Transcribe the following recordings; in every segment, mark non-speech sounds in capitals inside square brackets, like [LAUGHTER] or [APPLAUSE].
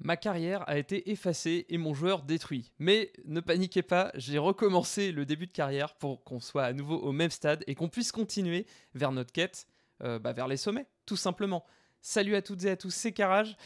Ma carrière a été effacée et mon joueur détruit. Mais ne paniquez pas, j'ai recommencé le début de carrière pour qu'on soit à nouveau au même stade et qu'on puisse continuer vers notre quête, euh, bah, vers les sommets, tout simplement. Salut à toutes et à tous, c'est Carage.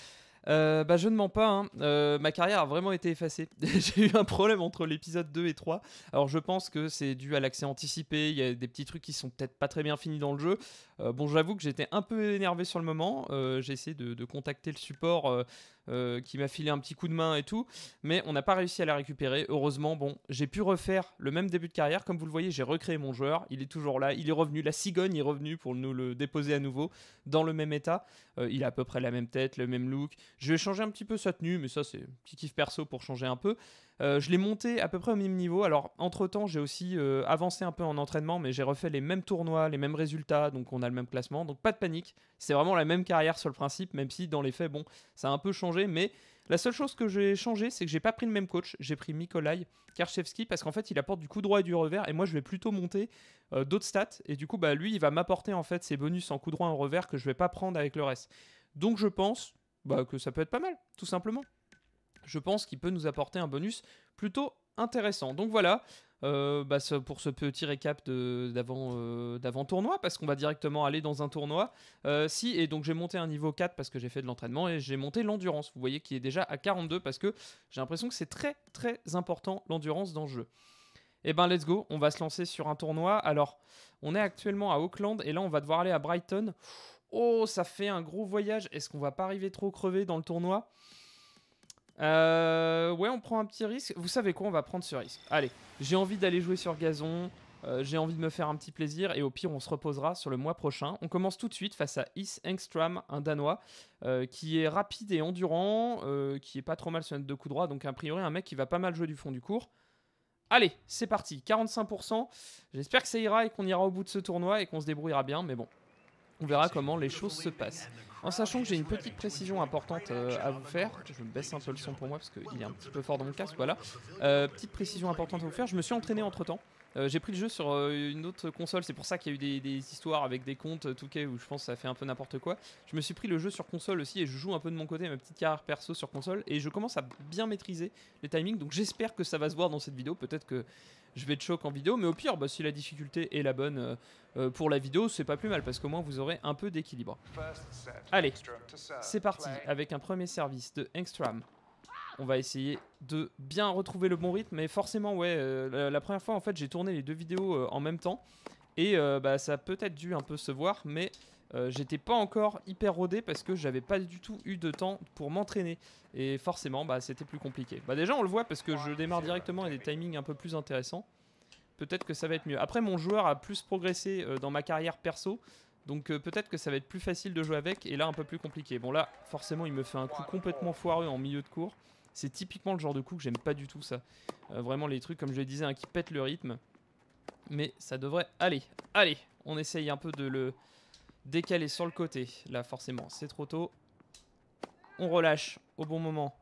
Euh, bah, je ne mens pas, hein. euh, ma carrière a vraiment été effacée. [LAUGHS] j'ai eu un problème entre l'épisode 2 et 3. Alors je pense que c'est dû à l'accès anticipé, il y a des petits trucs qui sont peut-être pas très bien finis dans le jeu. bon, j'avoue que j'étais un peu énervé sur le moment, j'ai essayé de, contacter le support euh, qui m'a filé un petit coup de main et tout, mais on n'a pas réussi à la récupérer. Heureusement, bon, j'ai pu refaire le même début de carrière. Comme vous le voyez, j'ai recréé mon joueur. Il est toujours là. Il est revenu. La cigogne est revenue pour nous le déposer à nouveau dans le même état. Euh, il a à peu près la même tête, le même look. Je vais changer un petit peu sa tenue, mais ça, c'est petit kiff perso pour changer un peu. Euh, je l'ai monté à peu près au même niveau. Alors, entre-temps, j'ai aussi euh, avancé un peu en entraînement, mais j'ai refait les mêmes tournois, les mêmes résultats, donc on a le même classement. Donc, pas de panique. C'est vraiment la même carrière sur le principe, même si dans les faits, bon, ça a un peu changé. Mais la seule chose que j'ai changé, c'est que j'ai pas pris le même coach. J'ai pris Mikolaj Karchevski parce qu'en fait, il apporte du coup droit et du revers, et moi, je vais plutôt monter euh, d'autres stats. Et du coup, bah, lui, il va m'apporter en fait ses bonus en coup droit et en revers que je vais pas prendre avec le reste. Donc, je pense bah, que ça peut être pas mal, tout simplement je pense qu'il peut nous apporter un bonus plutôt intéressant. Donc voilà. Euh, bah, pour ce petit récap euh, d'avant tournoi, parce qu'on va directement aller dans un tournoi. Euh, si, et donc j'ai monté un niveau 4 parce que j'ai fait de l'entraînement et j'ai monté l'endurance. Vous voyez qu'il est déjà à 42 parce que j'ai l'impression que c'est très très important l'endurance dans le jeu. Et eh ben let's go, on va se lancer sur un tournoi. Alors, on est actuellement à Auckland et là on va devoir aller à Brighton. Oh, ça fait un gros voyage. Est-ce qu'on va pas arriver trop crevé dans le tournoi euh, ouais, on prend un petit risque. Vous savez quoi On va prendre ce risque. Allez, j'ai envie d'aller jouer sur gazon. Euh, j'ai envie de me faire un petit plaisir et au pire on se reposera sur le mois prochain. On commence tout de suite face à Is Engstrom, un Danois euh, qui est rapide et endurant, euh, qui est pas trop mal sur un de coups droit. donc a priori un mec qui va pas mal jouer du fond du cours. Allez, c'est parti, 45%. J'espère que ça ira et qu'on ira au bout de ce tournoi et qu'on se débrouillera bien, mais bon, on verra comment les choses se passent. En sachant que j'ai une petite précision importante euh, à vous faire, je baisse un peu le son pour moi parce qu'il est un petit peu fort dans mon casque, voilà. Euh, petite précision importante à vous faire, je me suis entraîné entre temps. Euh, j'ai pris le jeu sur euh, une autre console, c'est pour ça qu'il y a eu des, histoires avec des comptes euh, tout cas où je pense que ça fait un peu n'importe quoi. Je me suis pris le jeu sur console aussi et je joue un peu de mon côté ma petite carrière perso sur console et je commence à bien maîtriser les timings donc j'espère que ça va se voir dans cette vidéo. Peut-être que je vais de choc en vidéo, mais au pire, bah, si la difficulté est la bonne pour la vidéo, c'est pas plus mal parce qu'au moins vous aurez un peu d'équilibre. Allez, c'est parti avec un premier service de Engstrom on va essayer de bien retrouver le bon rythme. Mais forcément, ouais, euh, la, première fois, en fait, j'ai tourné les deux vidéos euh, en même temps. Et euh, bah, ça a peut-être dû un peu se voir, mais j'étais pas encore hyper rodé parce que j'avais pas du tout eu de temps pour m'entraîner. Et forcément, bah, c'était plus compliqué. Bah, déjà, on le voit parce que je démarre directement et des timings un peu plus intéressants. Peut-être que ça va être mieux. Après, mon joueur a plus progressé dans ma carrière perso. Donc peut-être que ça va être plus facile de jouer avec et là un peu plus compliqué. Bon là forcément il me fait un coup complètement foireux en milieu de cours. C'est typiquement le genre de coup que j'aime pas du tout ça. Euh, vraiment les trucs, comme je le disais, hein, qui pètent le rythme. Mais ça devrait aller. Allez, on essaye un peu de le décaler sur le côté. Là, forcément, c'est trop tôt. On relâche au bon moment.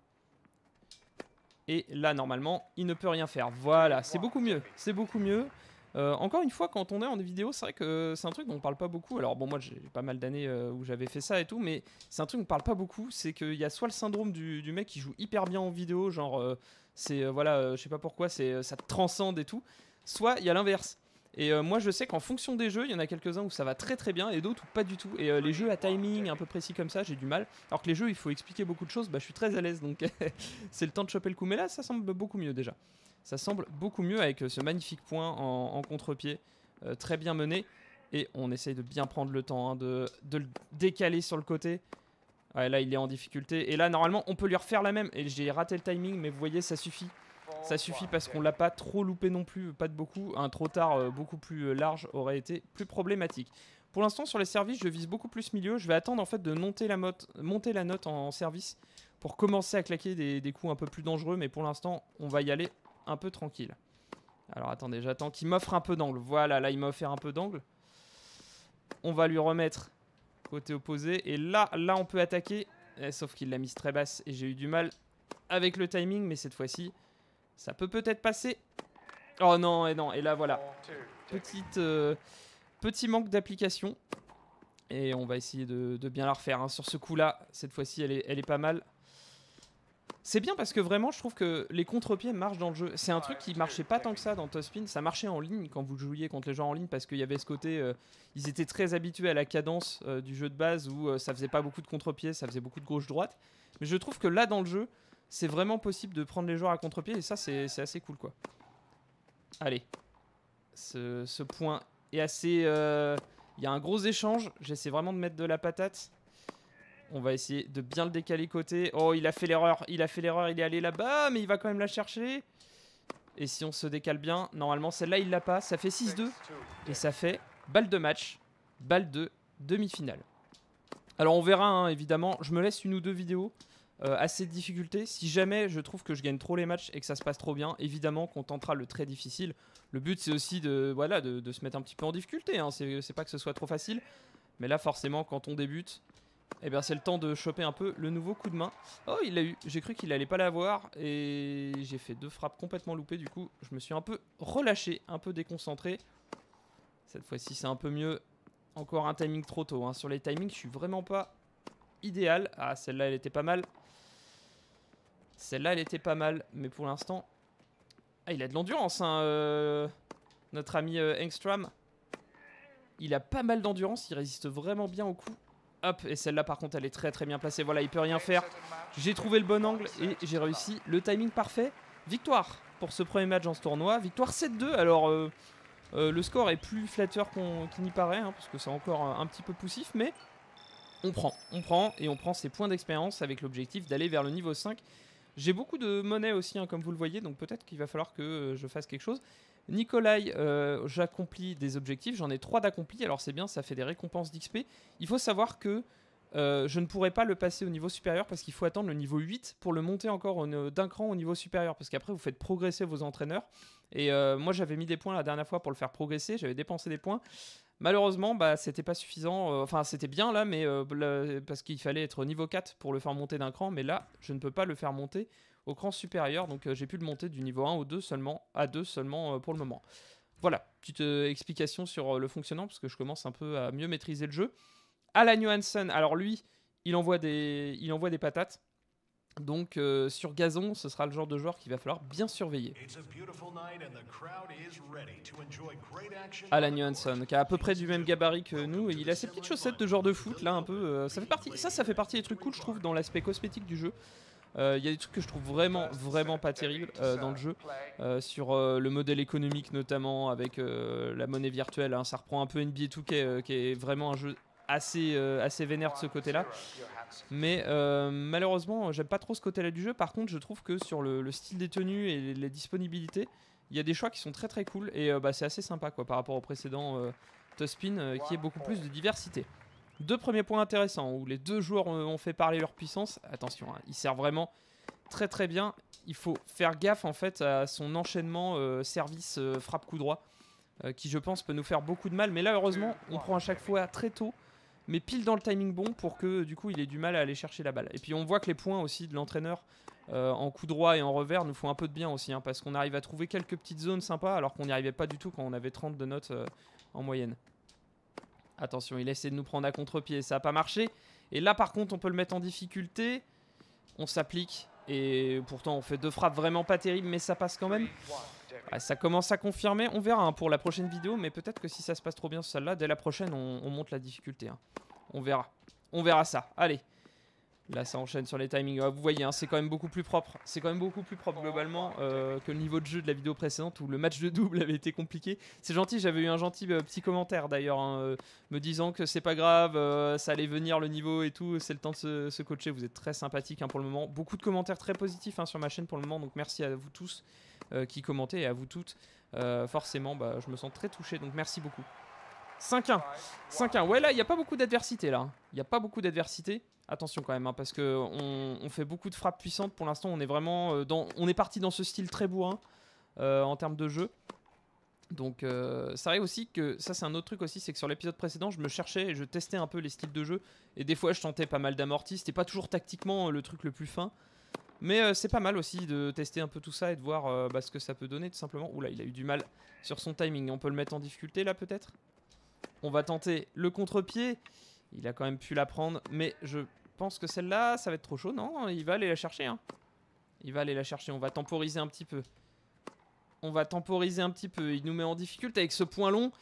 Et là, normalement, il ne peut rien faire. Voilà, c'est beaucoup mieux. C'est beaucoup mieux. Euh, encore une fois, quand on est en vidéo, c'est vrai que c'est un truc dont on parle pas beaucoup. Alors bon, moi j'ai pas mal d'années euh, où j'avais fait ça et tout, mais c'est un truc dont on parle pas beaucoup. C'est qu'il y a soit le syndrome du, mec qui joue hyper bien en vidéo, genre euh, c'est voilà, je sais pas pourquoi, c'est ça transcende et tout. Soit il y a l'inverse. Et moi je sais qu'en fonction des jeux, il y en a quelques-uns où ça va très très bien et d'autres où pas du tout. Et les jeux à timing un peu précis comme ça, j'ai du mal. Alors que les jeux, il faut expliquer beaucoup de choses, bah je suis très à l'aise, donc [LAUGHS] c'est le temps de choper le coup. Mais là, ça semble beaucoup mieux déjà. Ça semble beaucoup mieux avec euh, ce magnifique point en, contre-pied. Euh, très bien mené. Et on essaye de bien prendre le temps, hein, de, le décaler sur le côté. Ouais, là, il est en difficulté. Et là, normalement, on peut lui refaire la même. Et j'ai raté le timing, mais vous voyez, ça suffit. Ça suffit parce qu'on l'a pas trop loupé non plus, pas de beaucoup. Un trop tard euh, beaucoup plus large aurait été plus problématique. Pour l'instant, sur les services, je vise beaucoup plus milieu. Je vais attendre en fait de monter la, note en, service pour commencer à claquer des coups un peu plus dangereux. Mais pour l'instant, on va y aller un peu tranquille. Alors attendez, j'attends qu'il m'offre un peu d'angle. Voilà, là il m'a offert un peu d'angle. On va lui remettre côté opposé. Et là, là on peut attaquer. Eh, sauf qu'il l'a mise très basse et j'ai eu du mal avec le timing. Mais cette fois-ci, ça peut peut-être passer. Oh non, et eh non, et là voilà. Petite, euh, petit manque d'application. Et on va essayer de, bien la refaire. Hein. Sur ce coup-là, cette fois-ci, elle elle est pas mal. C'est bien parce que vraiment, je trouve que les contre-pieds marchent dans le jeu. C'est un truc qui marchait pas tant que ça dans Tospin. Ça marchait en ligne quand vous jouiez contre les gens en ligne parce qu'il y avait ce côté. Euh, ils étaient très habitués à la cadence euh, du jeu de base où euh, ça faisait pas beaucoup de contre-pieds, ça faisait beaucoup de gauche-droite. Mais je trouve que là, dans le jeu, c'est vraiment possible de prendre les joueurs à contre-pied et ça, c'est assez cool quoi. Allez. ce point est assez. Il y a un gros échange. J'essaie vraiment de mettre de la patate. On va essayer de bien le décaler côté. Oh, il a fait l'erreur. Il a fait l'erreur. Il est allé là-bas, mais il va quand même la chercher. Et si on se décale bien, normalement, celle-là, il l'a pas. Ça fait 6-2. Et ça fait balle de match, balle de demi-finale. Alors, on verra, hein, évidemment. Je me laisse une ou deux vidéos euh, assez de difficultés. Si jamais je trouve que je gagne trop les matchs et que ça se passe trop bien, évidemment qu'on tentera le très difficile. Le but, c'est aussi de, voilà, de, se mettre un petit peu en difficulté. Hein. Ce C'est pas que ce soit trop facile. Mais là, forcément, quand on débute, et eh bien c'est le temps de choper un peu le nouveau coup de main. Oh il l'a eu, j'ai cru qu'il allait pas l'avoir et j'ai fait deux frappes complètement loupées du coup je me suis un peu relâché, un peu déconcentré. Cette fois-ci c'est un peu mieux, encore un timing trop tôt. Hein. Sur les timings je suis vraiment pas idéal. Ah celle-là elle était pas mal. Celle-là elle était pas mal mais pour l'instant... Ah il a de l'endurance hein, euh, notre ami euh, Engstrom Il a pas mal d'endurance, il résiste vraiment bien au coup. Hop, et celle-là par contre elle est très très bien placée. Voilà, il peut rien faire. J'ai trouvé le bon angle et j'ai réussi le timing parfait. Victoire pour ce premier match dans ce tournoi. Victoire 7-2. Alors euh, euh, le score est plus flatteur qu'il n'y paraît, hein, parce que c'est encore un, petit peu poussif, mais on prend, on prend et on prend ses points d'expérience avec l'objectif d'aller vers le niveau 5. J'ai beaucoup de monnaie aussi, hein, comme vous le voyez, donc peut-être qu'il va falloir que euh, je fasse quelque chose. Nikolai, euh, j'accomplis des objectifs, j'en ai 3 d'accomplis, alors c'est bien, ça fait des récompenses d'XP. Il faut savoir que euh, je ne pourrais pas le passer au niveau supérieur parce qu'il faut attendre le niveau 8 pour le monter encore d'un cran au niveau supérieur, parce qu'après vous faites progresser vos entraîneurs. Et euh, moi j'avais mis des points la dernière fois pour le faire progresser, j'avais dépensé des points. Malheureusement, bah, c'était pas suffisant. Enfin, c'était bien là, mais parce qu'il fallait être niveau 4 pour le faire monter d'un cran. Mais là, je ne peux pas le faire monter au cran supérieur. Donc euh, j'ai pu le monter du niveau 1 au 2 seulement, à 2 seulement euh, pour le moment. Voilà, petite euh, explication sur le fonctionnement, parce que je commence un peu à mieux maîtriser le jeu. Alan Johansson, alors lui, il envoie des, il envoie des patates. Donc sur gazon, ce sera le genre de joueur qu'il va falloir bien surveiller. Alan Johansson, qui a à peu près du même gabarit que nous, et il a ses petites chaussettes de genre de foot là un peu. ça fait partie, ça, ça fait partie des trucs cool je trouve dans l'aspect cosmétique du jeu. Euh, il y a des trucs que je trouve vraiment, vraiment pas terribles euh, dans le jeu. Euh, sur le modèle économique, notamment avec la monnaie virtuelle, hein, ça reprend un peu NBA 2K, qui est vraiment un jeu assez, assez vénère de ce côté-là. Mais malheureusement, j'aime pas trop ce côté-là du jeu. Par contre, je trouve que sur le, style des tenues et les, disponibilités, il y a des choix qui sont très très cool et bah, c'est assez sympa quoi, par rapport au précédent Tospin qui est beaucoup plus de diversité. Deux premiers points intéressants où les deux joueurs ont fait parler leur puissance. Attention, hein, il sert vraiment très très bien. Il faut faire gaffe en fait à son enchaînement euh, service euh, frappe coup droit euh, qui je pense peut nous faire beaucoup de mal. Mais là heureusement on prend à chaque fois très tôt mais pile dans le timing bon pour que du coup il ait du mal à aller chercher la balle. Et puis on voit que les points aussi de l'entraîneur en coup droit et en revers nous font un peu de bien aussi hein, parce qu'on arrive à trouver quelques petites zones sympas alors qu'on n'y arrivait pas du tout quand on avait 30 de notes en moyenne. Attention, il essaie de nous prendre à contre-pied. Ça n'a pas marché. Et là, par contre, on peut le mettre en difficulté. On s'applique. Et pourtant, on fait deux frappes vraiment pas terribles, mais ça passe quand même. ça commence à confirmer. On verra hein, pour la prochaine vidéo, mais peut-être que si ça se passe trop bien, celle-là, dès la prochaine, on, monte la difficulté. Hein. On verra. On verra ça. Allez. Là, ça enchaîne sur les timings. vous voyez, hein, c'est quand même beaucoup plus propre. C'est quand même beaucoup plus propre globalement euh, que le niveau de jeu de la vidéo précédente où le match de double [LAUGHS] avait été compliqué. C'est gentil, j'avais eu un gentil euh, petit commentaire d'ailleurs, hein, euh, me disant que c'est pas grave, ça allait venir le niveau et tout, c'est le temps de se, coacher. Vous êtes très sympathique hein, pour le moment. Beaucoup de commentaires très positifs sur ma chaîne pour le moment, donc merci à vous tous qui commentez et à vous toutes. forcément, bah, je me sens très touché, donc merci beaucoup. 5-1. 5-1. Ouais, là, il n'y a pas beaucoup d'adversité, là. Il n'y a pas beaucoup d'adversité. Attention quand même, hein, parce que on, fait beaucoup de frappes puissantes. Pour l'instant, on est vraiment euh, dans, on est parti dans ce style très bourrin euh, en termes de jeu. Donc, ça euh, arrive aussi que ça, c'est un autre truc aussi, c'est que sur l'épisode précédent, je me cherchais et je testais un peu les styles de jeu. Et des fois, je tentais pas mal d'amortis. C'était pas toujours tactiquement le truc le plus fin. Mais c'est pas mal aussi de tester un peu tout ça et de voir bah, ce que ça peut donner, tout simplement. Oula, il a eu du mal sur son timing. On peut le mettre en difficulté là, peut-être on va tenter le contre-pied. Il a quand même pu la prendre, mais je pense que celle-là, ça va être trop chaud. Non, il va aller la chercher. Hein. Il va aller la chercher. On va temporiser un petit peu. On va temporiser un petit peu. Il nous met en difficulté avec ce point long.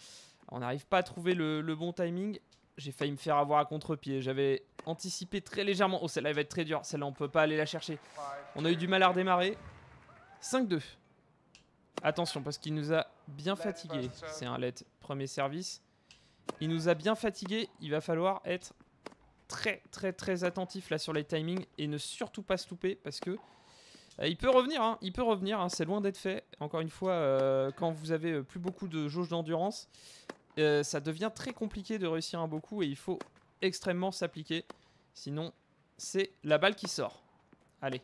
On n'arrive pas à trouver le, bon timing. J'ai failli me faire avoir à contre-pied. J'avais anticipé très légèrement. Oh, celle-là, elle va être très dure. Celle-là, on peut pas aller la chercher. On a eu du mal à redémarrer. 5-2. Attention, parce qu'il nous a bien fatigués. C'est un let. Premier service. Il nous a bien fatigué. Il va falloir être très très très attentif là sur les timings et ne surtout pas se louper parce que euh, il peut revenir, hein. il peut revenir, hein. c'est loin d'être fait. Encore une fois, euh, quand vous avez euh, plus beaucoup de jauge d'endurance, ça devient très compliqué de réussir un beaucoup et il faut extrêmement s'appliquer. Sinon, c'est la balle qui sort. Allez,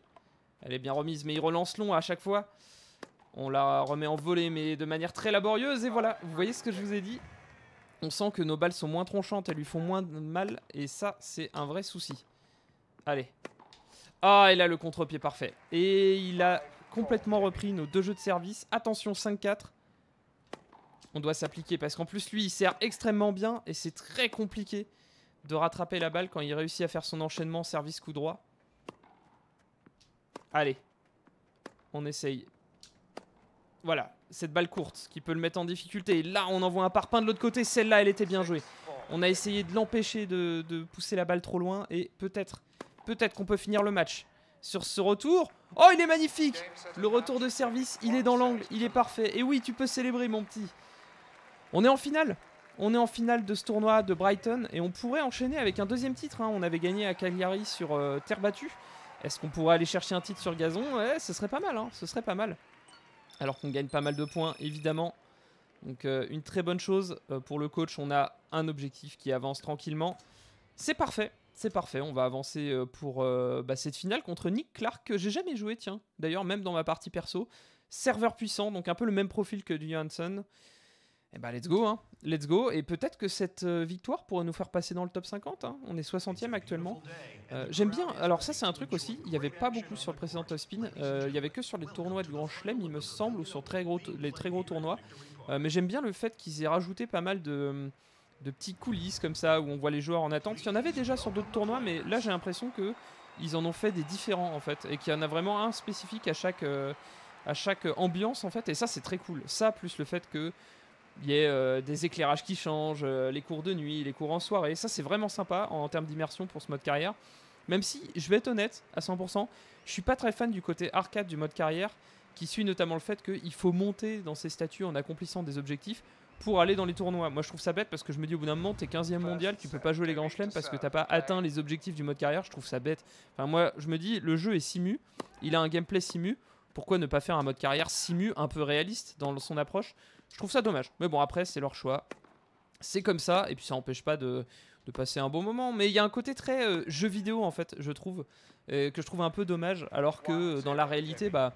elle est bien remise, mais il relance long à chaque fois. On la remet en volée, mais de manière très laborieuse. Et voilà, vous voyez ce que je vous ai dit, on sent que nos balles sont moins tronchantes, elles lui font moins de mal, et ça, c'est un vrai souci. Allez. Ah, et là, le contre-pied parfait. Et il a complètement repris nos deux jeux de service. Attention, 5-4. On doit s'appliquer, parce qu'en plus, lui, il sert extrêmement bien, et c'est très compliqué de rattraper la balle quand il réussit à faire son enchaînement service-coup droit. Allez. On essaye. Voilà cette balle courte qui peut le mettre en difficulté. là, on envoie un parpaing de l'autre côté. Celle-là, elle était bien jouée. On a essayé de l'empêcher de, pousser la balle trop loin. Et peut-être, peut-être qu'on peut finir le match sur ce retour. Oh, il est magnifique Le retour de service, il est dans l'angle, il est parfait. Et oui, tu peux célébrer, mon petit. On est en finale. On est en finale de ce tournoi de Brighton. Et on pourrait enchaîner avec un deuxième titre. Hein. On avait gagné à Cagliari sur euh, terre battue. Est-ce qu'on pourrait aller chercher un titre sur gazon Ce serait pas mal, hein. ce serait pas mal alors qu'on gagne pas mal de points, évidemment. Donc euh, une très bonne chose euh, pour le coach, on a un objectif qui avance tranquillement. C'est parfait, c'est parfait, on va avancer euh, pour bah, cette finale contre Nick Clark que j'ai jamais joué, tiens. D'ailleurs, même dans ma partie perso, serveur puissant, donc un peu le même profil que du Johansson. Eh ben let's go, hein. let's go. Et peut-être que cette euh, victoire pourrait nous faire passer dans le top 50. Hein. On est 60e actuellement. Euh, j'aime bien. Alors ça c'est un truc aussi. Il n'y avait pas beaucoup sur le précédent top spin. Euh, il n'y avait que sur les tournois de Grand Chelem, il me semble, ou sur très gros les très gros tournois. mais j'aime bien le fait qu'ils aient rajouté pas mal de, de petits coulisses comme ça où on voit les joueurs en attente. Il y en avait déjà sur d'autres tournois, mais là j'ai l'impression qu'ils en ont fait des différents en fait et qu'il y en a vraiment un spécifique à chaque à chaque ambiance en fait. Et ça c'est très cool. Ça plus le fait que il y a euh, des éclairages qui changent, euh, les cours de nuit, les cours en soirée. Ça, c'est vraiment sympa en, termes d'immersion pour ce mode carrière. Même si, je vais être honnête, à 100%, je ne suis pas très fan du côté arcade du mode carrière, qui suit notamment le fait qu'il faut monter dans ses statuts en accomplissant des objectifs pour aller dans les tournois. Moi, je trouve ça bête parce que je me dis au bout d'un moment, t'es 15e mondial, tu peux pas jouer les grands chelems parce que t'as pas atteint les objectifs du mode carrière. Je trouve ça bête. Enfin, moi, je me dis, le jeu est simu, il a un gameplay simu. Pourquoi ne pas faire un mode carrière simu un peu réaliste dans son approche je trouve ça dommage. Mais bon, après, c'est leur choix. C'est comme ça, et puis ça n'empêche pas de, passer un bon moment. Mais il y a un côté très euh, jeu vidéo, en fait, je trouve, que je trouve un peu dommage, alors que dans la réalité, bah...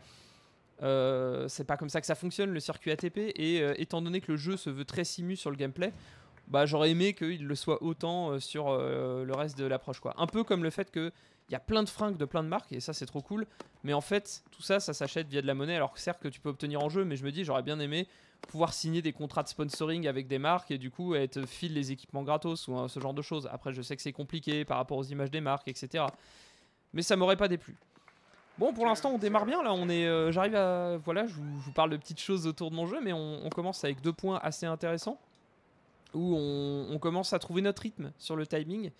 Euh, c'est pas comme ça que ça fonctionne le circuit ATP et euh, étant donné que le jeu se veut très simu sur le gameplay bah j'aurais aimé qu'il le soit autant sur le reste de l'approche quoi un peu comme le fait que il y a plein de fringues de plein de marques et ça c'est trop cool mais en fait tout ça ça s'achète via de la monnaie alors que certes que tu peux obtenir en jeu mais je me dis j'aurais bien aimé pouvoir signer des contrats de sponsoring avec des marques et du coup être fil les équipements gratos ou hein, ce genre de choses. Après je sais que c'est compliqué par rapport aux images des marques, etc. Mais ça m'aurait pas déplu. Bon, pour l'instant, on démarre bien. Là, on est, euh, j'arrive à, voilà, je vous, parle de petites choses autour de mon jeu, mais on, commence avec deux points assez intéressants où on, commence à trouver notre rythme sur le timing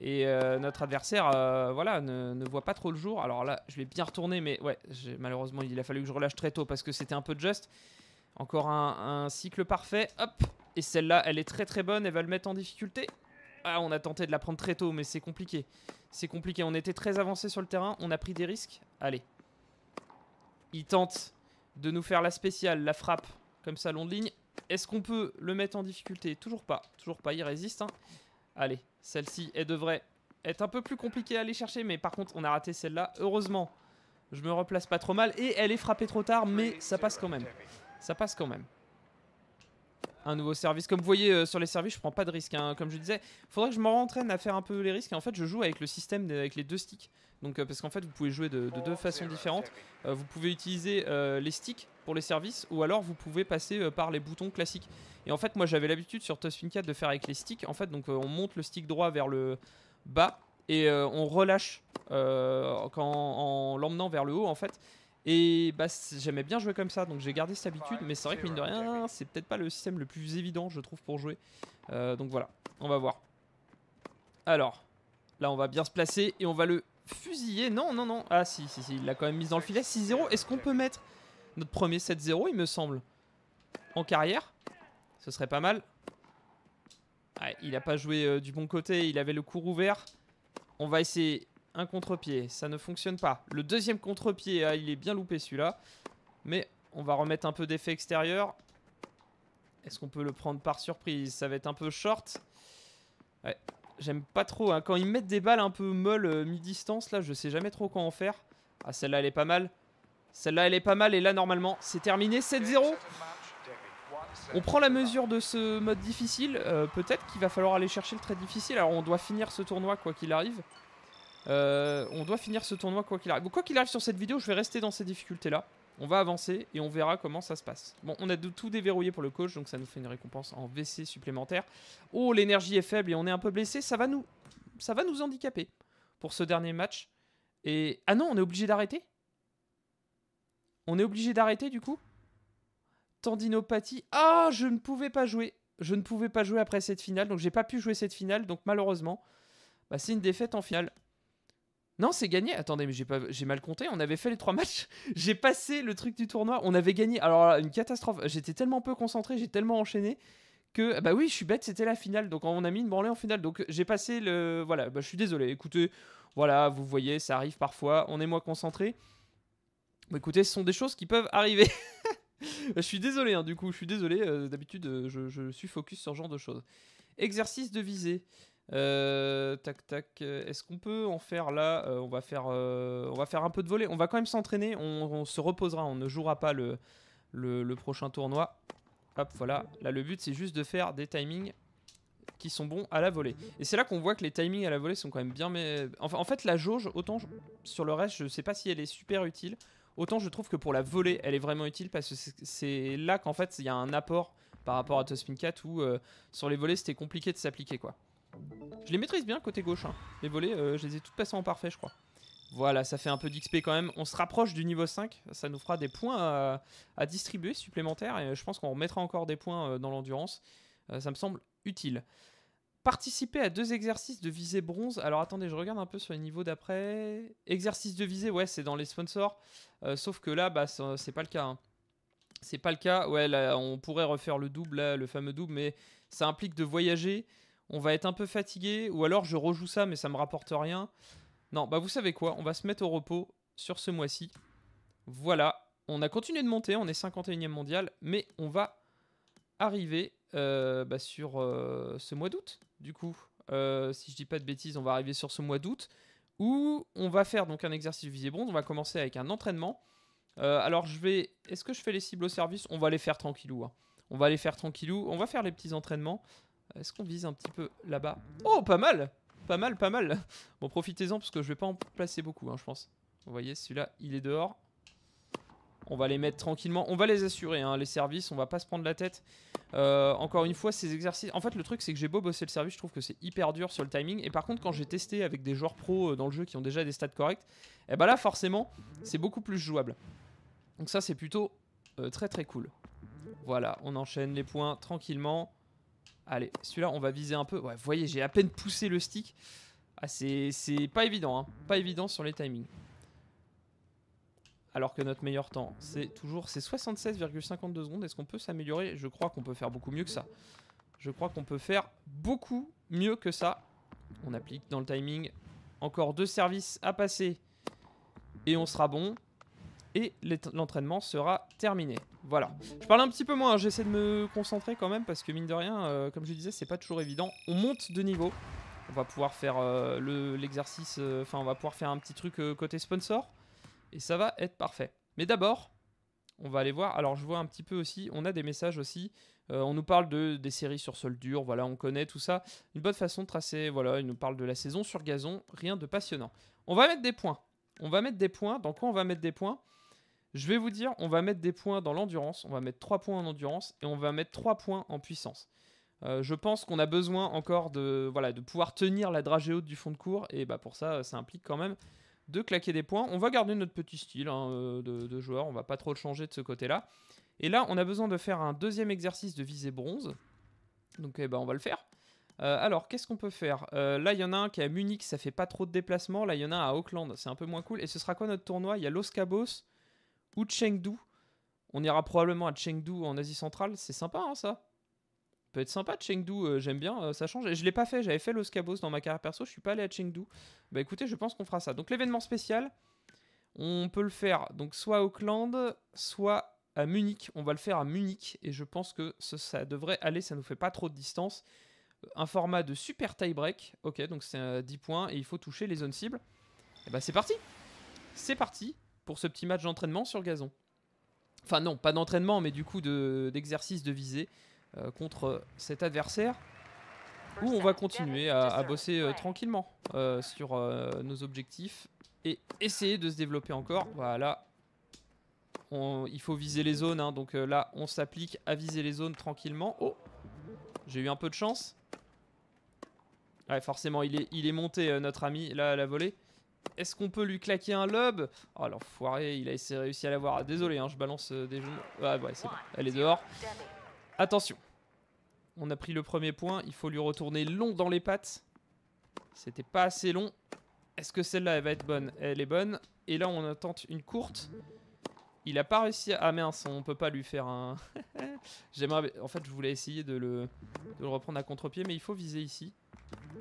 et euh, notre adversaire, euh, voilà, ne, voit pas trop le jour. Alors là, je vais bien retourner, mais ouais, malheureusement, il a fallu que je relâche très tôt parce que c'était un peu just. Encore un, cycle parfait. Hop Et celle-là, elle est très très bonne. Elle va le mettre en difficulté. Ah, on a tenté de la prendre très tôt, mais c'est compliqué. C'est compliqué. On était très avancé sur le terrain. On a pris des risques. Allez. Il tente de nous faire la spéciale, la frappe, comme ça, long de ligne. Est-ce qu'on peut le mettre en difficulté Toujours pas. Toujours pas. Il résiste. Hein. Allez, celle-ci, elle devrait être un peu plus compliquée à aller chercher. Mais par contre, on a raté celle-là. Heureusement, je me replace pas trop mal. Et elle est frappée trop tard, mais ça passe quand même. Ça passe quand même. Un nouveau service. Comme vous voyez euh, sur les services, je prends pas de risque. Hein. Comme je disais, faudrait que je me rentraîne à faire un peu les risques. Et en fait, je joue avec le système, avec les deux sticks. Donc, euh, parce qu'en fait, vous pouvez jouer de, deux oh, façons différentes. Euh, vous pouvez utiliser les sticks pour les services, ou alors vous pouvez passer par les boutons classiques. Et en fait, moi, j'avais l'habitude sur Tosfin 4 de faire avec les sticks. En fait, donc, on monte le stick droit vers le bas et on relâche en, en l'emmenant vers le haut, en fait. Et bah, j'aimais bien jouer comme ça, donc j'ai gardé cette habitude, mais c'est vrai que mine de rien, c'est peut-être pas le système le plus évident, je trouve, pour jouer. Euh, donc voilà, on va voir. Alors, là on va bien se placer et on va le fusiller. Non, non, non. Ah si, si, si, il l'a quand même mis dans le filet. 6-0, est-ce qu'on peut mettre notre premier 7-0, il me semble, en carrière Ce serait pas mal. Ah, il a pas joué euh, du bon côté, il avait le cours ouvert. On va essayer un contre-pied, ça ne fonctionne pas. Le deuxième contre-pied, ah, il est bien loupé celui-là. Mais on va remettre un peu d'effet extérieur. Est-ce qu'on peut le prendre par surprise Ça va être un peu short. Ouais, j'aime pas trop. Hein. Quand ils mettent des balles un peu molles euh, mi-distance, là, je sais jamais trop quoi en faire. Ah, celle-là, elle est pas mal. Celle-là, elle est pas mal. Et là, normalement, c'est terminé. 7-0. On prend la mesure de ce mode difficile. Euh, peut-être qu'il va falloir aller chercher le très difficile. Alors, on doit finir ce tournoi, quoi qu'il arrive. Euh, on doit finir ce tournoi quoi qu'il arrive. Quoi qu'il arrive sur cette vidéo, je vais rester dans ces difficultés-là. On va avancer et on verra comment ça se passe. Bon, on a tout déverrouillé pour le coach, donc ça nous fait une récompense en VC supplémentaire. Oh, l'énergie est faible et on est un peu blessé. Ça va nous, ça va nous handicaper pour ce dernier match. Et ah non, on est obligé d'arrêter. On est obligé d'arrêter du coup. Tendinopathie. Ah, je ne pouvais pas jouer. Je ne pouvais pas jouer après cette finale, donc j'ai pas pu jouer cette finale. Donc malheureusement, bah, c'est une défaite en finale. Non, c'est gagné. Attendez, mais j'ai mal compté. On avait fait les trois matchs. [LAUGHS] J'ai passé le truc du tournoi. On avait gagné. Alors une catastrophe. J'étais tellement peu concentré, j'ai tellement enchaîné que ah bah oui, je suis bête. C'était la finale. Donc on a mis une branlée en finale. Donc j'ai passé le. Voilà. Bah, je suis désolé. Écoutez, voilà, vous voyez, ça arrive parfois. On est moins concentré. Bah, écoutez, ce sont des choses qui peuvent arriver. [LAUGHS] je suis désolé. Hein, du coup, je suis désolé. Euh, d'habitude, euh, je, je suis focus sur ce genre de choses. Exercice de visée. Euh, tac tac. Euh, est-ce qu'on peut en faire là euh, On va faire, on va faire un peu de volée On va quand même s'entraîner. On, se reposera. On ne jouera pas le, le, prochain tournoi. Hop, voilà. Là, le but, c'est juste de faire des timings qui sont bons à la volée. Et c'est là qu'on voit que les timings à la volée sont quand même bien. en fait, la jauge, autant sur le reste, je sais pas si elle est super utile. Autant je trouve que pour la volée, elle est vraiment utile parce que c'est là qu'en fait, il y a un apport par rapport à Tospin 4 où sur les volées, c'était compliqué de s'appliquer quoi. Je les maîtrise bien côté gauche. Hein. Les volets, euh, je les ai toutes passées en parfait, je crois. Voilà, ça fait un peu d'XP quand même. On se rapproche du niveau 5. Ça nous fera des points à, distribuer supplémentaires. Et je pense qu'on remettra encore des points euh, dans l'endurance. Euh, ça me semble utile. Participer à deux exercices de visée bronze. Alors attendez, je regarde un peu sur les niveaux d'après. Exercice de visée, ouais, c'est dans les sponsors. sauf que là, bah, c'est pas le cas. Hein. C'est pas le cas. Ouais, là, on pourrait refaire le double, le fameux double, mais ça implique de voyager on va être un peu fatigué, ou alors je rejoue ça mais ça me rapporte rien. Non, bah vous savez quoi, on va se mettre au repos sur ce mois-ci. Voilà, on a continué de monter, on est 51e mondial, mais on va arriver euh, bah, sur euh, ce mois d'août, du coup. Euh, si je dis pas de bêtises, on va arriver sur ce mois d'août, où on va faire donc un exercice visé bronze, on va commencer avec un entraînement. alors je vais... Est-ce que je fais les cibles au service On va les faire tranquillou. Hein. On va les faire tranquillou, on va faire les petits entraînements. Est-ce qu'on vise un petit peu là-bas Oh, pas mal Pas mal, pas mal Bon, profitez-en parce que je vais pas en placer beaucoup, hein, je pense. Vous voyez, celui-là, il est dehors. On va les mettre tranquillement. On va les assurer, hein, les services. On va pas se prendre la tête. Euh, encore une fois, ces exercices... En fait, le truc, c'est que j'ai beau bosser le service, je trouve que c'est hyper dur sur le timing. Et par contre, quand j'ai testé avec des joueurs pros euh, dans le jeu qui ont déjà des stats corrects, eh ben là, forcément, c'est beaucoup plus jouable. Donc ça, c'est plutôt euh, très très cool. Voilà, on enchaîne les points tranquillement. Allez, celui-là, on va viser un peu. Ouais, vous voyez, j'ai à peine poussé le stick. Ah, c'est pas évident, hein. Pas évident sur les timings. Alors que notre meilleur temps, c'est toujours... C'est 76,52 secondes. Est-ce qu'on peut s'améliorer Je crois qu'on peut faire beaucoup mieux que ça. Je crois qu'on peut faire beaucoup mieux que ça. On applique dans le timing. Encore deux services à passer. Et on sera bon et l'entraînement sera terminé. Voilà. Je parle un petit peu moins, hein. j'essaie de me concentrer quand même parce que mine de rien, euh, comme je disais, c'est pas toujours évident. On monte de niveau. On va pouvoir faire euh, l'exercice, euh, enfin on va pouvoir faire un petit truc côté sponsor. Et ça va être parfait. Mais d'abord, on va aller voir. Alors je vois un petit peu aussi, on a des messages aussi. on nous parle de, des séries sur sol dur, voilà, on connaît tout ça. Une bonne façon de tracer, voilà, il nous parle de la saison sur gazon, rien de passionnant. On va mettre des points. On va mettre des points. Dans quoi on va mettre des points je vais vous dire, on va mettre des points dans l'endurance, on va mettre 3 points en endurance et on va mettre 3 points en puissance. Euh, je pense qu'on a besoin encore de, voilà, de pouvoir tenir la dragée haute du fond de cours et bah pour ça, ça implique quand même de claquer des points. On va garder notre petit style hein, euh, de, joueur, on va pas trop le changer de ce côté-là. Et là, on a besoin de faire un deuxième exercice de visée bronze. Donc eh ben, on va le faire. Euh, alors, qu'est-ce qu'on peut faire Là, il y en a un qui est à Munich, ça fait pas trop de déplacements. Là, il y en a un à Auckland, c'est un peu moins cool. Et ce sera quoi notre tournoi Il y a Los Cabos, ou Chengdu. On ira probablement à Chengdu en Asie centrale. C'est sympa, hein, ça peut être sympa Chengdu, euh, j'aime bien, euh, ça change. Et je l'ai pas fait, j'avais fait Los Cabos dans ma carrière perso, je suis pas allé à Chengdu. Bah écoutez, je pense qu'on fera ça. Donc l'événement spécial, on peut le faire donc soit à Auckland, soit à Munich. On va le faire à Munich et je pense que ça devrait aller, ça nous fait pas trop de distance. Un format de super tie break, ok, donc c'est 10 euh, points et il faut toucher les zones cibles. Et eh bah ben, c'est parti C'est parti pour ce petit match d'entraînement sur gazon. Enfin non, pas d'entraînement, mais du coup d'exercice de, visée euh, contre euh, cet adversaire. Où on va continuer à, bosser euh, tranquillement sur nos objectifs et essayer de se développer encore. Voilà. On, il faut viser les zones, hein. donc là on s'applique à viser les zones tranquillement. Oh J'ai eu un peu de chance. Ouais, forcément, il est, il est monté, notre ami, là, à la volée. Est-ce qu'on peut lui claquer un lob Oh l'enfoiré, il a essayé, réussi à l'avoir. Désolé, hein, je balance euh, des genoux. Ah ouais, c'est bon, elle est dehors. Attention. On a pris le premier point, il faut lui retourner long dans les pattes. C'était pas assez long. Est-ce que celle-là, elle va être bonne Elle est bonne. Et là, on tente une courte. Il a pas réussi à... Ah mince, on peut pas lui faire un... [LAUGHS] J'aimerais... En fait, je voulais essayer de le reprendre à contre-pied, mais il faut viser ici.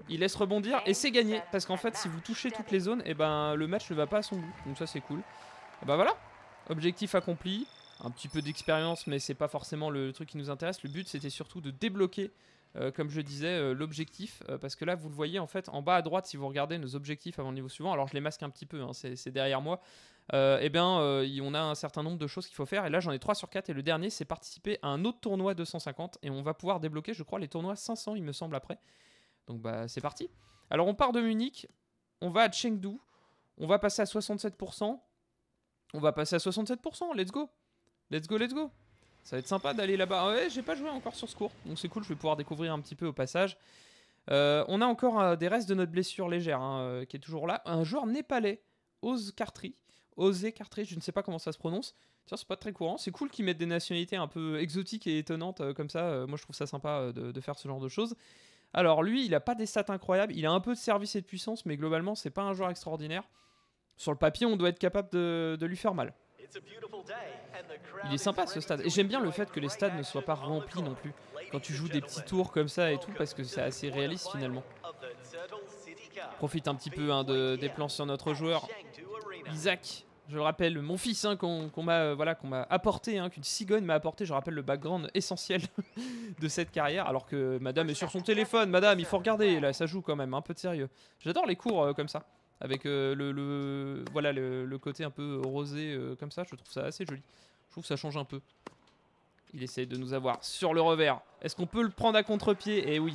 Il laisse rebondir et c'est gagné. Parce qu'en fait, si vous touchez toutes les zones, et eh ben, le match ne va pas à son goût Donc ça, c'est cool. Et eh ben voilà, objectif accompli. Un petit peu d'expérience, mais c'est pas forcément le truc qui nous intéresse. Le but, c'était surtout de débloquer, euh, comme je disais, euh, l'objectif. Euh, parce que là, vous le voyez, en fait, en bas à droite, si vous regardez nos objectifs avant le niveau suivant, alors je les masque un petit peu, hein, c'est derrière moi. Et eh bien, on a un certain nombre de choses qu'il faut faire. Et là, j'en ai 3 sur 4. Et le dernier, c'est participer à un autre tournoi 250. Et on va pouvoir débloquer, je crois, les tournois 500, il me semble, après. Donc bah c'est parti. Alors on part de Munich, on va à Chengdu, on va passer à 67%, on va passer à 67%, let's go. Let's go, let's go. Ça va être sympa d'aller là-bas. Ah ouais, j'ai pas joué encore sur ce cours, donc c'est cool, je vais pouvoir découvrir un petit peu au passage. Euh, on a encore euh, des restes de notre blessure légère hein, euh, qui est toujours là. Un joueur népalais, Ose Kartri. Ose Kartri, je ne sais pas comment ça se prononce. Tiens, c'est pas très courant. C'est cool qu'ils mettent des nationalités un peu exotiques et étonnantes comme ça. moi, je trouve ça sympa de, faire ce genre de choses. Alors lui, il n'a pas des stats incroyables, il a un peu de service et de puissance, mais globalement, c'est pas un joueur extraordinaire. Sur le papier, on doit être capable de, lui faire mal. Il est sympa ce stade. Et j'aime bien le fait que les stades ne soient pas remplis non plus. Quand tu joues des petits tours comme ça et tout, parce que c'est assez réaliste finalement. Profite un petit peu hein, de, des plans sur notre joueur. Isaac, je rappelle, mon fils hein, qu'on m'a euh, voilà, qu'on apporté, hein, qu'une cigogne m'a apporté, je rappelle le background essentiel [LAUGHS] de cette carrière, alors que madame est sur son téléphone, madame, il faut regarder, là ça joue quand même, hein, un peu de sérieux. J'adore les cours euh, comme ça, avec euh, le, voilà, le, côté un peu rosé comme ça, je trouve ça assez joli. Je trouve que ça change un peu. Il essaie de nous avoir sur le revers. Est-ce qu'on peut le prendre à contre-pied Eh oui.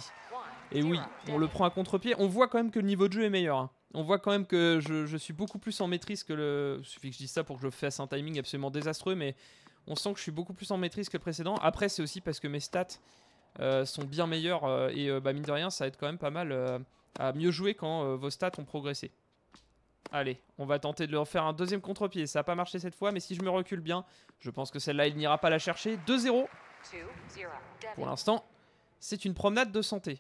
Eh oui, on le prend à contre-pied. On voit quand même que le niveau de jeu est meilleur on voit quand même que je, suis beaucoup plus en maîtrise que le. Il suffit que je dise ça pour que je fasse un timing absolument désastreux, mais on sent que je suis beaucoup plus en maîtrise que le précédent. Après, c'est aussi parce que mes stats euh, sont bien meilleurs euh, et euh, bah, mine de rien, ça aide quand même pas mal à mieux jouer quand vos stats ont progressé. Allez, on va tenter de leur faire un deuxième contre-pied. Ça n'a pas marché cette fois, mais si je me recule bien, je pense que celle-là, il n'ira pas la chercher. 2-0. Pour l'instant, c'est une promenade de santé.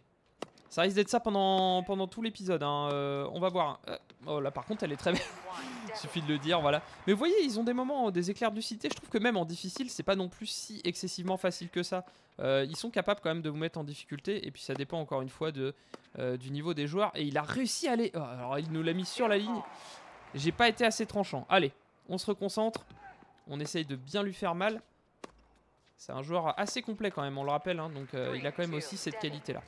Ça risque d'être ça pendant, pendant tout l'épisode. Hein, euh, on va voir. Euh, oh là, par contre, elle est très belle. [LAUGHS] Il suffit de le dire, voilà. Mais vous voyez, ils ont des moments, des éclairs de cité. Je trouve que même en difficile, c'est pas non plus si excessivement facile que ça. Euh, ils sont capables quand même de vous mettre en difficulté. Et puis ça dépend encore une fois de, du niveau des joueurs. Et il a réussi à aller. Oh, alors, il nous l'a mis sur la ligne. J'ai pas été assez tranchant. Allez, on se reconcentre. On essaye de bien lui faire mal. C'est un joueur assez complet quand même, on le rappelle. Hein, donc il a quand même aussi cette qualité-là.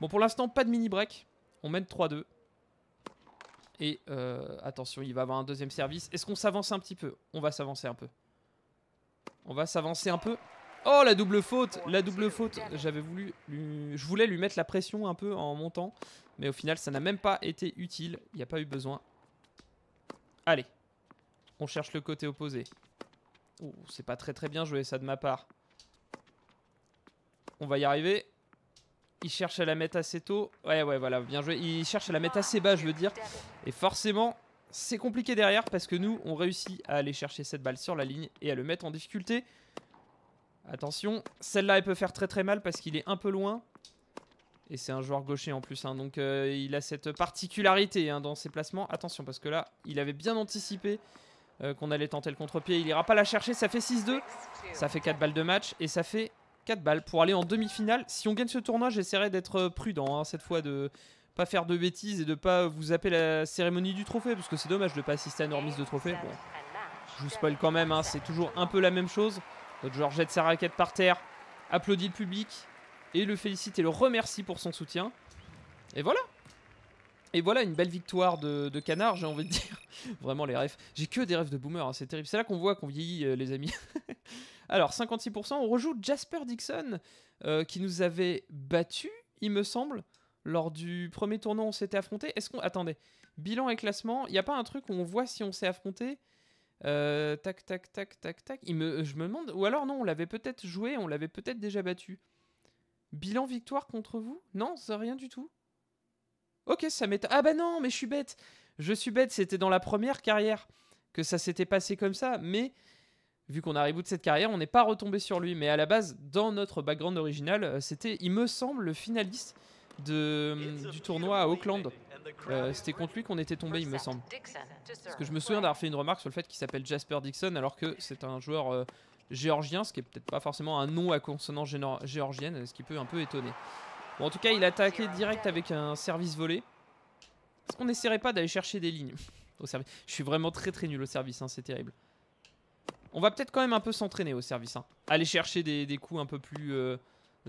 Bon, pour l'instant, pas de mini-break. On mène 3-2. Et euh, attention, il va avoir un deuxième service. Est-ce qu'on s'avance un petit peu On va s'avancer un peu. On va s'avancer un peu. Oh, la double faute La double faute J'avais voulu... Je voulais lui mettre la pression un peu en montant. Mais au final, ça n'a même pas été utile. Il n'y a pas eu besoin. Allez. On cherche le côté opposé. Oh, c'est pas très très bien joué ça de ma part. On va y arriver. Il cherche à la mettre assez tôt. Ouais, ouais, voilà, bien joué. Il cherche à la mettre assez bas, je veux dire. Et forcément, c'est compliqué derrière parce que nous, on réussit à aller chercher cette balle sur la ligne et à le mettre en difficulté. Attention, celle-là, elle peut faire très très mal parce qu'il est un peu loin. Et c'est un joueur gaucher en plus, hein. donc euh, il a cette particularité hein, dans ses placements. Attention, parce que là, il avait bien anticipé euh, qu'on allait tenter le contre-pied. Il ira pas la chercher, ça fait 6-2, ça fait 4 balles de match et ça fait 4 balles pour aller en demi-finale. Si on gagne ce tournoi, j'essaierai d'être prudent hein, cette fois, de pas faire de bêtises et de pas vous appeler la cérémonie du trophée, parce que c'est dommage de pas assister à une remise de trophée. Bon, je vous spoil quand même, hein, c'est toujours un peu la même chose. Notre joueur jette sa raquette par terre, applaudit le public et le félicite et le remercie pour son soutien. Et voilà et voilà une belle victoire de, Canard, j'ai envie de dire. [LAUGHS] Vraiment les rêves. J'ai que des rêves de boomer, hein, c'est terrible. C'est là qu'on voit qu'on vieillit, euh, les amis. [LAUGHS] Alors, 56%, on rejoue Jasper Dixon, euh, qui nous avait battu, il me semble, lors du premier tournoi, on s'était affronté. Est-ce qu'on. Attendez, bilan et classement, il n'y a pas un truc où on voit si on s'est affronté euh, Tac, tac, tac, tac, tac. Je me demande. Ou alors, non, on l'avait peut-être joué, on l'avait peut-être déjà battu. Bilan victoire contre vous Non, rien du tout. Ok, ça m'étonne. Ah bah non, mais je suis bête. Je suis bête, c'était dans la première carrière que ça s'était passé comme ça. Mais vu qu'on bout de cette carrière, on n'est pas retombé sur lui. Mais à la base, dans notre background original, euh, c'était, il me semble, le finaliste de, euh, du tournoi à Auckland. Euh, c'était contre lui qu'on était tombé, il me semble. Parce que je me souviens d'avoir fait une remarque sur le fait qu'il s'appelle Jasper Dixon, alors que c'est un joueur géorgien, ce qui est peut-être pas forcément un nom à consonance géorgienne, ce qui peut un peu étonner. Bon, en tout cas, il attaquait direct avec un service volé. Est-ce qu'on n'essaierait pas d'aller chercher des lignes [LAUGHS] au service Je suis vraiment très très nul au service, hein, c'est terrible. On va peut-être quand même un peu s'entraîner au service. Hein. Aller chercher des, coups un peu plus euh,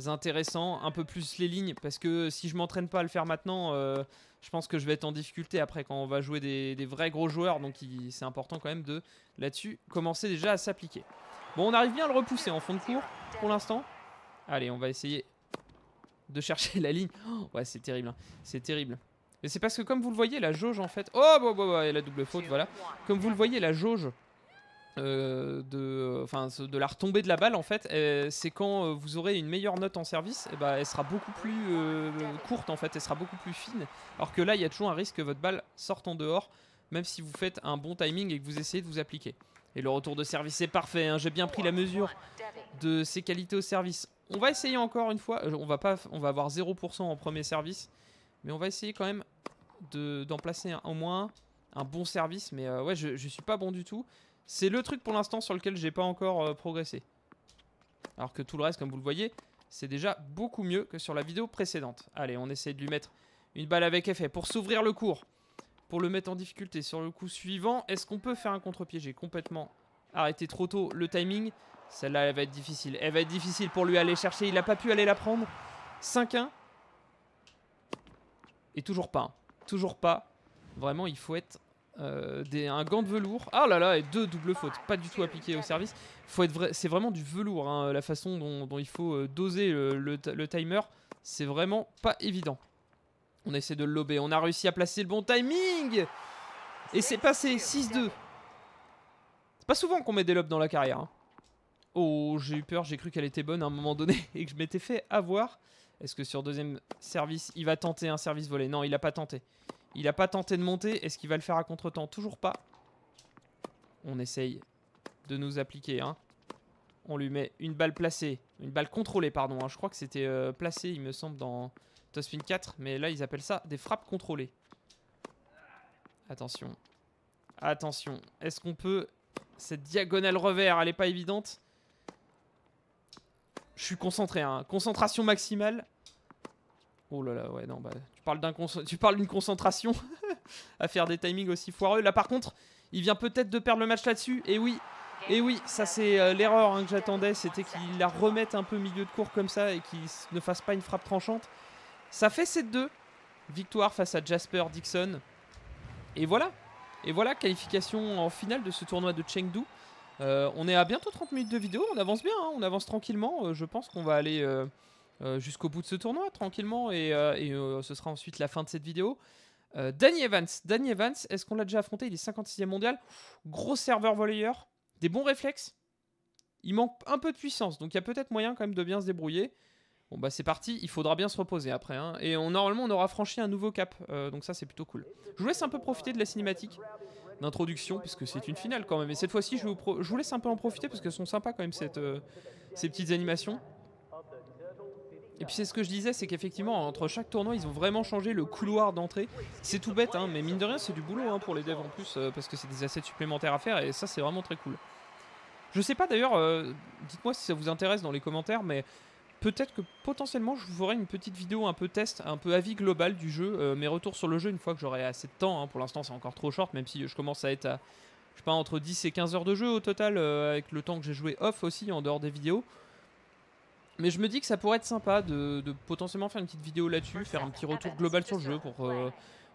intéressants, un peu plus les lignes. Parce que si je m'entraîne pas à le faire maintenant, euh, je pense que je vais être en difficulté après quand on va jouer des, vrais gros joueurs. Donc c'est important quand même de, là-dessus, commencer déjà à s'appliquer. Bon, on arrive bien à le repousser en fond de cours pour l'instant. Allez, on va essayer de chercher la ligne. Oh, ouais, c'est terrible. Hein. C'est terrible. Mais c'est parce que comme vous le voyez, la jauge en fait... Oh, bah bah bah, et la double faute, voilà. Comme vous le voyez, la jauge euh, de, enfin, de la retombée de la balle, en fait, euh, c'est quand euh, vous aurez une meilleure note en service, et eh bah, elle sera beaucoup plus courte, en fait, elle sera beaucoup plus fine. Alors que là, il y a toujours un risque que votre balle sorte en dehors, même si vous faites un bon timing et que vous essayez de vous appliquer. Et le retour de service est parfait. Hein. J'ai bien pris la mesure de ses qualités au service. On va essayer encore une fois. Euh, on va, pas, on va avoir 0% en premier service. Mais on va essayer quand même d'en placer au moins un bon service. Mais euh, ouais, je, suis pas bon du tout. C'est le truc pour l'instant sur lequel j'ai pas encore euh, progressé. Alors que tout le reste, comme vous le voyez, c'est déjà beaucoup mieux que sur la vidéo précédente. Allez, on essaie de lui mettre une balle avec effet pour s'ouvrir le cours pour le mettre en difficulté sur le coup suivant. Est-ce qu'on peut faire un contre piégé complètement Arrêter trop tôt le timing. Celle-là, elle va être difficile. Elle va être difficile pour lui aller chercher. Il n'a pas pu aller la prendre. 5-1. Et toujours pas. Hein. Toujours pas. Vraiment, il faut être euh, des, un gant de velours. Ah là là, et deux doubles fautes, pas du tout appliqué au service. Faut être c'est vraiment du velours, hein, la façon dont, il faut euh, doser le timer. C'est vraiment pas évident. On essaie de le lober. On a réussi à placer le bon timing. Et c'est passé 6-2. C'est pas souvent qu'on met des lobes dans la carrière. Hein. Oh, j'ai eu peur. J'ai cru qu'elle était bonne à un moment donné [LAUGHS] et que je m'étais fait avoir. Est-ce que sur deuxième service, il va tenter un service volé Non, il a pas tenté. Il a pas tenté de monter. Est-ce qu'il va le faire à contre-temps Toujours pas. On essaye de nous appliquer. Hein. On lui met une balle placée. Une balle contrôlée, pardon. Hein. Je crois que c'était euh, placé, il me semble, dans, Fin 4, mais là ils appellent ça des frappes contrôlées. Attention. Attention. Est-ce qu'on peut... Cette diagonale revers, elle est pas évidente. Je suis concentré, hein. Concentration maximale. Oh là là, ouais, non, bah... Tu parles d'une concentration [LAUGHS] à faire des timings aussi foireux. Là par contre, il vient peut-être de perdre le match là-dessus. Et oui, et oui, ça c'est euh, l'erreur hein, que j'attendais, c'était qu'il la remette un peu milieu de cours comme ça et qu'il ne fasse pas une frappe tranchante. Ça fait 7-2. Victoire face à Jasper Dixon. Et voilà. Et voilà, qualification en finale de ce tournoi de Chengdu. Euh, on est à bientôt 30 minutes de vidéo. On avance bien, hein. on avance tranquillement. Euh, je pense qu'on va aller euh, jusqu'au bout de ce tournoi tranquillement. Et, ce sera ensuite la fin de cette vidéo. Danny Evans. Danny Evans, est-ce qu'on l'a déjà affronté Il est 56e mondial. Gros serveur volleyeur. Des bons réflexes. Il manque un peu de puissance. Donc il y a peut-être moyen quand même de bien se débrouiller. Bon bah c'est parti, il faudra bien se reposer après. Hein. Et normalement on aura franchi un nouveau cap, euh, donc ça c'est plutôt cool. Je vous laisse un peu profiter de la cinématique d'introduction, puisque c'est une finale quand même. Et cette fois-ci je, vous laisse un peu en profiter, parce qu'elles sont sympas quand même euh, ces petites animations. Et puis c'est ce que je disais, c'est qu'effectivement entre chaque tournoi ils ont vraiment changé le couloir d'entrée. C'est tout bête, hein, mais mine de rien c'est du boulot hein, pour les devs en plus, euh, parce que c'est des assets supplémentaires à faire, et ça c'est vraiment très cool. Je sais pas d'ailleurs, dites-moi si ça vous intéresse dans les commentaires, mais peut-être que potentiellement je vous ferai une petite vidéo un peu test, un peu avis global du jeu, euh, mes retours sur le jeu une fois que j'aurai assez de temps. Hein. Pour l'instant, c'est encore trop short, même si je commence à être à, je sais pas, entre 10 et 15 heures de jeu au total, euh, avec le temps que j'ai joué off aussi, en dehors des vidéos. Mais je me dis que ça pourrait être sympa de, potentiellement faire une petite vidéo là-dessus, faire un petit retour global sur le jeu pour. Euh,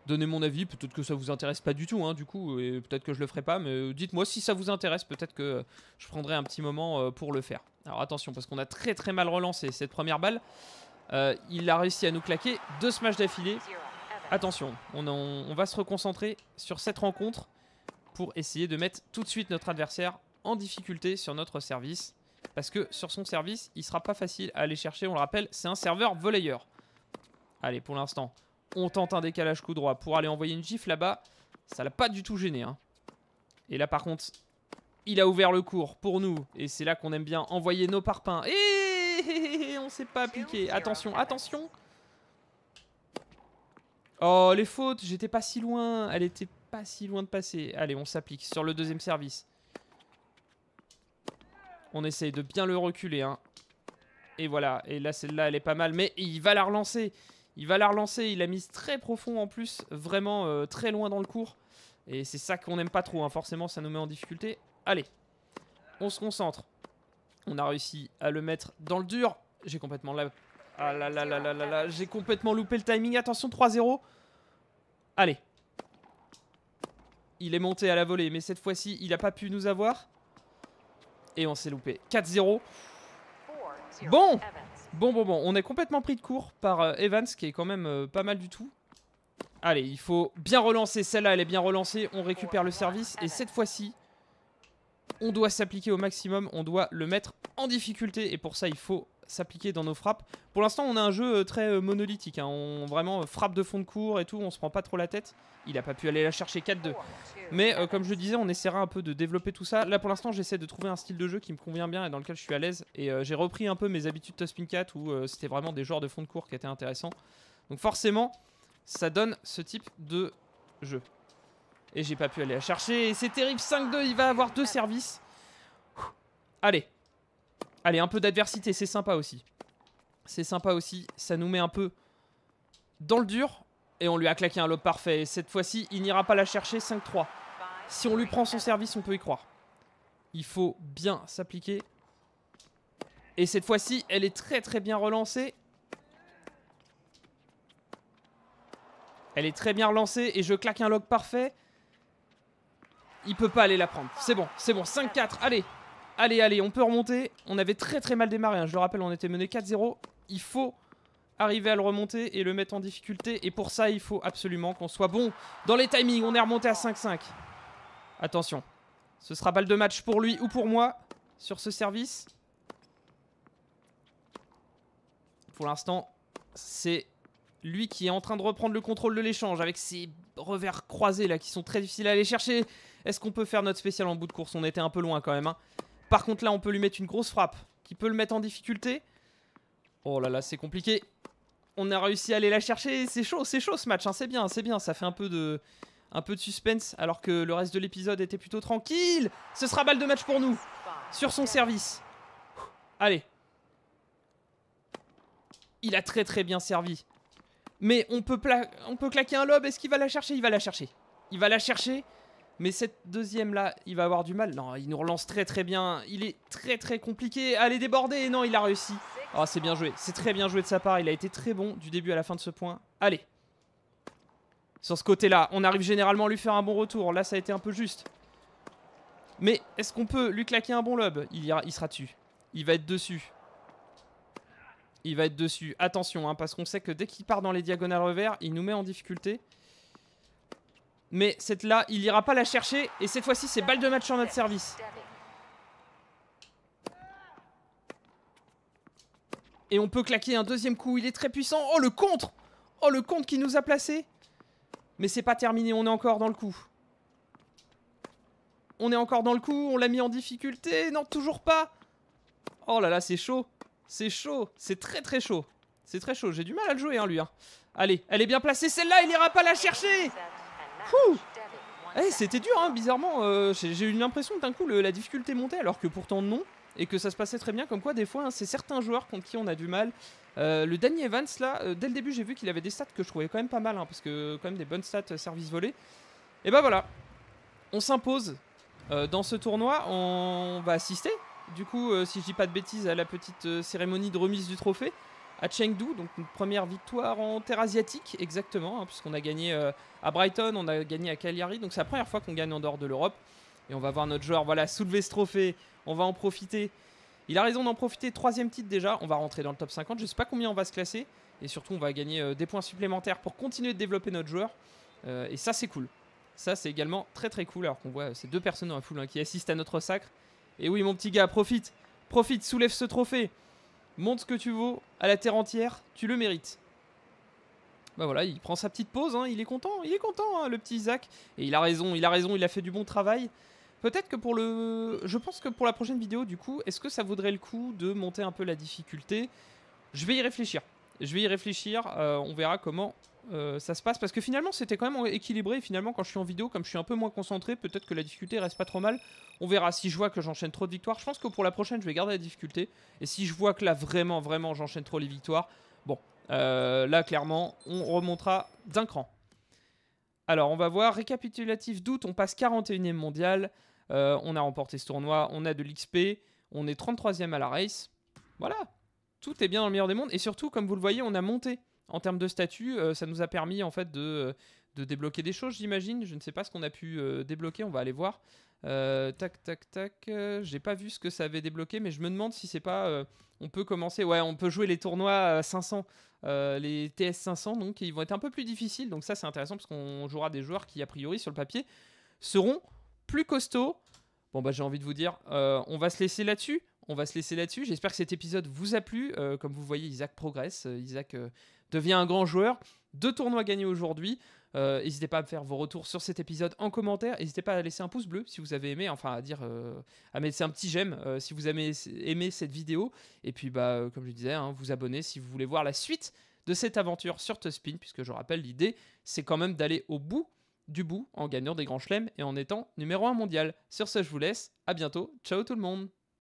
donner mon avis. Peut-être que ça vous intéresse pas du tout, hein, du coup, et peut-être que je le ferai pas, mais euh, dites-moi si ça vous intéresse. Peut-être que euh, je prendrai un petit moment euh, pour le faire. Alors attention, parce qu'on a très très mal relancé cette première balle. il a réussi à nous claquer deux smash d'affilée. Attention, on, va se reconcentrer sur cette rencontre pour essayer de mettre tout de suite notre adversaire en difficulté sur notre service. Parce que sur son service, il sera pas facile à aller chercher. On le rappelle, c'est un serveur volleyeur. Allez, pour l'instant, on tente un décalage coup droit pour aller envoyer une gifle là-bas. Ça l'a pas du tout gêné. Hein. Et là, par contre, il a ouvert le cours pour nous. Et c'est là qu'on aime bien envoyer nos parpaings. Et on s'est pas appliqué. Attention, attention. Oh, les fautes, j'étais pas si loin. Elle était pas si loin de passer. Allez, on s'applique sur le deuxième service. On essaye de bien le reculer. Hein. Et voilà. Et là, celle-là, elle est pas mal. Mais il va la relancer. Il va la relancer, il a mise très profond en plus, vraiment euh, très loin dans le cours. Et c'est ça qu'on n'aime pas trop, hein. forcément ça nous met en difficulté. Allez, on se concentre. On a réussi à le mettre dans le dur. J'ai complètement la... Ah là là là j'ai complètement loupé le timing. Attention, 3-0. Allez. Il est monté à la volée, mais cette fois-ci, il n'a pas pu nous avoir. Et on s'est loupé. 4-0. Bon Bon, bon, bon, on est complètement pris de court par euh, Evans, qui est quand même euh, pas mal du tout. Allez, il faut bien relancer. Celle-là, elle est bien relancée. On récupère le service. Et cette fois-ci, on doit s'appliquer au maximum. On doit le mettre en difficulté. Et pour ça, il faut s'appliquer dans nos frappes. Pour l'instant, on a un jeu euh, très euh, monolithique. Hein. On vraiment euh, frappe de fond de cours et tout, on se prend pas trop la tête. Il a pas pu aller la chercher 4-2. Mais comme je disais, on essaiera un peu de développer tout ça. Là, pour l'instant, j'essaie de trouver un style de jeu qui me convient bien et dans lequel je suis à l'aise. Et j'ai repris un peu mes habitudes spin 4 où c'était vraiment des joueurs de fond de cours qui étaient intéressants. Donc forcément, ça donne ce type de jeu. Et j'ai pas pu aller la chercher. C'est terrible, 5-2, il va avoir deux services. Allez, Allez, un peu d'adversité, c'est sympa aussi. C'est sympa aussi, ça nous met un peu dans le dur. Et on lui a claqué un lob parfait. cette fois-ci, il n'ira pas la chercher 5-3. Si on lui prend son service, on peut y croire. Il faut bien s'appliquer. Et cette fois-ci, elle est très très bien relancée. Elle est très bien relancée et je claque un log parfait. Il peut pas aller la prendre. C'est bon, c'est bon. 5-4, allez Allez, allez, on peut remonter. On avait très très mal démarré, hein. je le rappelle, on était mené 4-0. Il faut arriver à le remonter et le mettre en difficulté. Et pour ça, il faut absolument qu'on soit bon dans les timings. On est remonté à 5-5. Attention, ce sera balle de match pour lui ou pour moi sur ce service. Pour l'instant, c'est lui qui est en train de reprendre le contrôle de l'échange avec ses revers croisés là qui sont très difficiles à aller chercher. Est-ce qu'on peut faire notre spécial en bout de course On était un peu loin quand même. Hein. Par contre, là, on peut lui mettre une grosse frappe qui peut le mettre en difficulté. Oh là là, c'est compliqué. On a réussi à aller la chercher. C'est chaud, c'est chaud ce match. Hein. C'est bien, c'est bien. Ça fait un peu de, un peu de suspense alors que le reste de l'épisode était plutôt tranquille. Ce sera balle de match pour nous sur son service. Allez. Il a très très bien servi. Mais on peut, on peut claquer un lob. Est-ce qu'il va la chercher Il va la chercher. Il va la chercher. Mais cette deuxième là, il va avoir du mal. Non, il nous relance très très bien. Il est très très compliqué. Allez déborder. non, il a réussi. Oh, c'est bien joué. C'est très bien joué de sa part. Il a été très bon du début à la fin de ce point. Allez. Sur ce côté-là, on arrive généralement à lui faire un bon retour. Là, ça a été un peu juste. Mais est-ce qu'on peut lui claquer un bon lob il, ira, il sera dessus. Il va être dessus. Il va être dessus. Attention, hein, parce qu'on sait que dès qu'il part dans les diagonales revers, il nous met en difficulté. Mais cette là, il ira pas la chercher. Et cette fois-ci, c'est balle de match en notre service. Et on peut claquer un deuxième coup. Il est très puissant. Oh, le contre Oh, le contre qui nous a placé Mais c'est pas terminé. On est encore dans le coup. On est encore dans le coup. On l'a mis en difficulté. Non, toujours pas. Oh là là, c'est chaud. C'est chaud. C'est très très chaud. C'est très chaud. J'ai du mal à le jouer, hein, lui. Hein. Allez, elle est bien placée. Celle-là, il ira pas la chercher eh, c'était dur, hein, bizarrement. Euh, j'ai eu l'impression que d'un coup la difficulté montait, alors que pourtant non, et que ça se passait très bien. Comme quoi, des fois, hein, c'est certains joueurs contre qui on a du mal. Euh, le Danny Evans, là, euh, dès le début, j'ai vu qu'il avait des stats que je trouvais quand même pas mal, hein, parce que quand même des bonnes stats service volé. Et ben voilà, on s'impose dans ce tournoi. On va assister, du coup, si je dis pas de bêtises, à la petite cérémonie de remise du trophée à Chengdu, donc une première victoire en terre asiatique, exactement, hein, puisqu'on a gagné euh, à Brighton, on a gagné à Cagliari, donc c'est la première fois qu'on gagne en dehors de l'Europe. Et on va voir notre joueur voilà, soulever ce trophée, on va en profiter. Il a raison d'en profiter, troisième titre déjà, on va rentrer dans le top 50, je ne sais pas combien on va se classer, et surtout on va gagner euh, des points supplémentaires pour continuer de développer notre joueur, euh, et ça c'est cool. Ça c'est également très très cool, alors qu'on voit ces deux personnes dans la foule hein, qui assistent à notre sacre. Et oui mon petit gars, profite, profite, soulève ce trophée montre ce que tu vaux à la terre entière, tu le mérites. Bah voilà, il prend sa petite pause, hein, il est content, il est content, hein, le petit Isaac. Et il a raison, il a raison, il a fait du bon travail. Peut-être que pour le... Je pense que pour la prochaine vidéo, du coup, est-ce que ça vaudrait le coup de monter un peu la difficulté Je vais y réfléchir. Je vais y réfléchir, euh, on verra comment euh, ça se passe parce que finalement c'était quand même équilibré. Finalement, quand je suis en vidéo, comme je suis un peu moins concentré, peut-être que la difficulté reste pas trop mal. On verra si je vois que j'enchaîne trop de victoires. Je pense que pour la prochaine, je vais garder la difficulté. Et si je vois que là vraiment, vraiment, j'enchaîne trop les victoires, bon, euh, là clairement, on remontera d'un cran. Alors, on va voir récapitulatif d'août. On passe 41e mondial. Euh, on a remporté ce tournoi. On a de l'XP. On est 33e à la race. Voilà, tout est bien dans le meilleur des mondes. Et surtout, comme vous le voyez, on a monté en termes de statut, euh, ça nous a permis en fait euh, de, débloquer des choses, j'imagine. Je ne sais pas ce qu'on a pu euh, débloquer, on va aller voir. tac, tac, tac. J'ai pas vu ce que ça avait débloqué, mais je me demande si c'est pas. on peut commencer. Ouais, on peut jouer les tournois 500, les TS 500, donc ils vont être un peu plus difficiles. Donc ça, c'est intéressant parce qu'on jouera des joueurs qui, a priori, sur le papier, seront plus costauds. Bon, bah, j'ai envie de vous dire, on va se laisser là-dessus on va se laisser là-dessus. J'espère que cet épisode vous a plu. comme vous voyez, Isaac progresse. Isaac devient un grand joueur. Deux tournois gagnés aujourd'hui. Euh, n'hésitez pas à me faire vos retours sur cet épisode en commentaire. N'hésitez pas à laisser un pouce bleu si vous avez aimé, enfin à dire, euh, à mettre un petit j'aime euh, si vous avez aimé cette vidéo. Et puis, bah, comme je disais, hein, vous abonner si vous voulez voir la suite de cette aventure sur Tuspin, puisque je rappelle, l'idée, c'est quand même d'aller au bout du bout en gagnant des grands chelems et en étant numéro un mondial. Sur ce, je vous laisse. À bientôt. Ciao tout le monde.